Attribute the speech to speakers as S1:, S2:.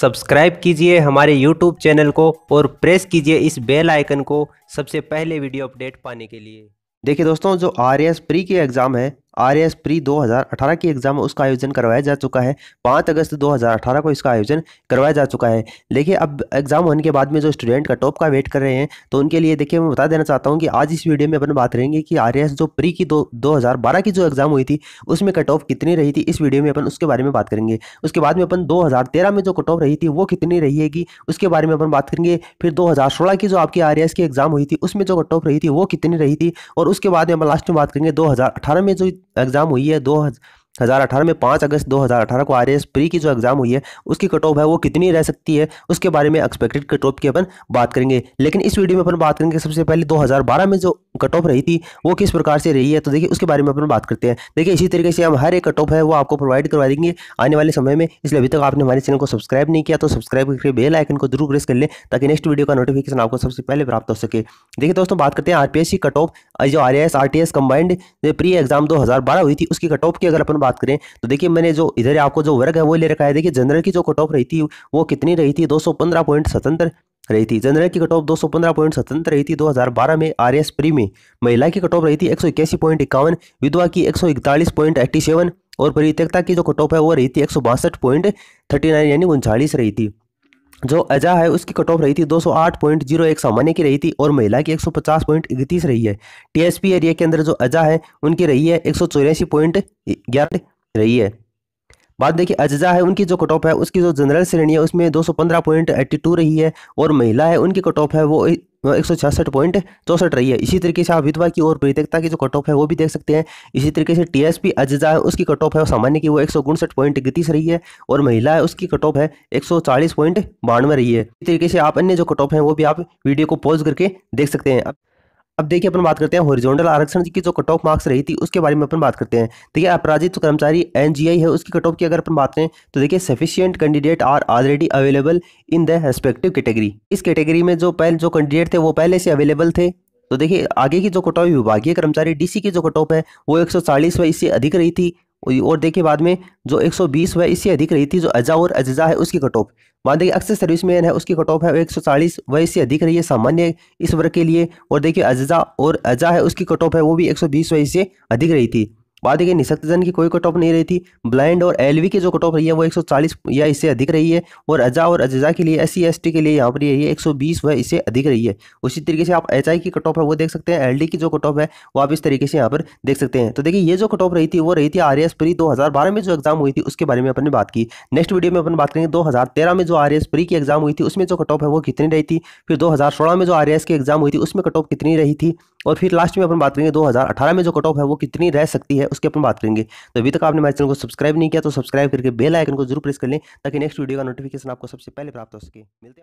S1: subscribe कीजिए हमारे YouTube channel को और प्रेस कीजिए इस बेल आइकन को सबसे पहले वीडियो अपडेट पाने के लिए देखिए दोस्तों जो आर एस प्री के एग्ज़ाम है आर एस प्री अठारह की एग्ज़ाम उसका आयोजन करवाया जा चुका है पाँच अगस्त 2018 को इसका आयोजन करवाया जा चुका है देखिए अब एग्ज़ाम होने के बाद में जो स्टूडेंट का टॉप का वेट कर रहे हैं तो उनके लिए देखिए मैं बता देना चाहता हूँ कि आज इस वीडियो में अपन बात करेंगे कि आर एस जो प्री की दो दो की जो एग्ज़ाम हुई थी उसमें कट ऑफ कितनी रही थी इस वीडियो में अपन उसके बारे में बात करेंगे उसके बाद में अपन दो में जो कट ऑफ रही थी वो कितनी रहेगी उसके बारे में अपन बात करेंगे फिर दो की जो आपकी आर की एग्ज़ाम हुई थी उसमें जो कट ऑफ रही थी वो कितनी रही थी और उसके बाद में अपन लास्ट में बात करेंगे दो में जो एग्ज़ाम हुई है दो हज़ार अठारह में पाँच अगस्त दो हज़ार अठारह को आर एस प्री की जो एग्ज़ाम हुई है उसकी कट ऑफ है वो कितनी रह सकती है उसके बारे में एक्सपेक्टेड कट ऑफ की अपन बात करेंगे लेकिन इस वीडियो में अपन बात करेंगे सबसे पहले दो हज़ार बारह में जो कट ऑफ रही थी वो किस प्रकार से रही है तो देखिए उसके बारे में अपन बात करते हैं देखिए इसी तरीके से हम हर एक कट ऑफ है वो आपको प्रोवाइड करवा देंगे आने वाले समय में इसलिए अभी तक आपने हमारे चैनल को सब्सक्राइब नहीं किया तो सब्सक्राइब करके बेल आइकन को जरूर प्रेस कर लें ताकि नेक्स्ट वीडियो का नोटिफिकेशन आपको सबसे पहले प्राप्त हो सके देखिए दोस्तों बात करते हैं आर की कट ऑफ जो R S combined pre exam दो हुई थी उसकी कट ऑफ की अगर अपन बात करें तो देखिए मैंने जो इधर आपको जो वर्ग है वो ले रखा है देखिए जनरल की जो कट ऑफ रही थी वो कितनी रही थी दो रही थी जनरल की कट ऑफ दो रही थी 2012 में आर एस प्री में महिला की कट ऑफ रही थी एक विधवा की एक और परित्यक्ता की जो कट ऑफ है वो रही थी एक यानी उनचालीस रही थी जो अजा है उसकी कट ऑफ रही थी 208.01 सामान्य की रही थी और महिला की 150.31 रही है टीएसपी एरिया के अंदर जो अजा है उनकी रही है एक रही है बात देखिए अजजा है उनकी जो कट ऑफ है उसकी जो जनरल श्रेणी है उसमें 215 पॉइंट एट्टी टू रही है और महिला है उनकी कट ऑफ है वो एक सौ छियासठ पॉइंट चौसठ रही है इसी तरीके से आप विधवा की और प्रत्येकता की जो कट ऑफ है वो भी देख सकते हैं इसी तरीके से टीएसपी अजा है उसकी कट ऑफ है सामान्य की वो एक सौ उनसठ पॉइंट इकतीस रही है और महिला है उसकी कट ऑफ है एक सौ चालीस पॉइंट बानवे रही है इसी तरीके से आप अन्य जो कट ऑफ है वो भी आप वीडियो को पॉज करके देख सकते हैं अब देखिए अपन बात करते हैं हॉरिजॉन्टल आरक्षण की जो कट ऑफ मार्क्स रही थी उसके बारे में अपन बात करते हैं देखिए तो अपराजित कर्मचारी एनजीआई है उसकी कट ऑफ की अगर अपन बात करें तो देखिए sufficient candidate are already available in the respective category इस कैटेगरी में जो पहले जो कैंडिडेट थे वो पहले से अवेलेबल थे तो देखिए आगे की जो कटॉफ विभागीय कर्मचारी डीसी की जो कटॉफ है वो एक सौ व इससे अधिक रही थी और देखिए बाद में जो 120 वह इससे अधिक रही थी जो अजा और अजा है उसकी कट ऑफ देखिए अक्सर सर्विस मैन है उसकी कट ऑफ है एक सौ चालीस वह इससे अधिक रही है सामान्य इस वर्ग के लिए और देखिए अजा और अजा है उसकी कट ऑफ है वो भी एक सौ बीस व इससे अधिक रही थी बात देखिए निशक्तजन की कोई कट ऑफ नहीं रही थी ब्लाइंड और एलवी की जो कट ऑफ रही है वो 140 या इससे अधिक रही है और अजा और अजा के लिए एस सी e के लिए यहाँ पर रही है एक व इससे अधिक रही है उसी तरीके से आप एच की कट ऑफ है वो देख सकते हैं एल की जो कट ऑफ है वो आप इस तरीके से यहाँ पर देख सकते हैं तो देखिए ये जो कट ऑफ रही थी वो रही थी आर एस प्री दो में जो एग्जाम हुई थी उसके बारे में अपने बात की नेक्स्ट वीडियो में अपन बात करेंगे दो में जो आर एस प्री की एग्जाम हुई थी उसमें जो कट ऑफ है वो कितनी रही थी फिर दो में जो आर e की एग्जाम हुई थी उसमें कट ऑफ कितनी रही थी और फिर लास्ट में अपन बात करेंगे 2018 में जो कट ऑफ है वो कितनी रह सकती है उसकी अपन बात करेंगे तो अभी तक आपने हमारे चैनल को सब्सक्राइब नहीं किया तो सब्सक्राइब करके बेल आइकन को जरूर प्रेस कर लें ताकि नेक्स्ट वीडियो का नोटिफिकेशन आपको सबसे पहले प्राप्त हो सके मिलते हैं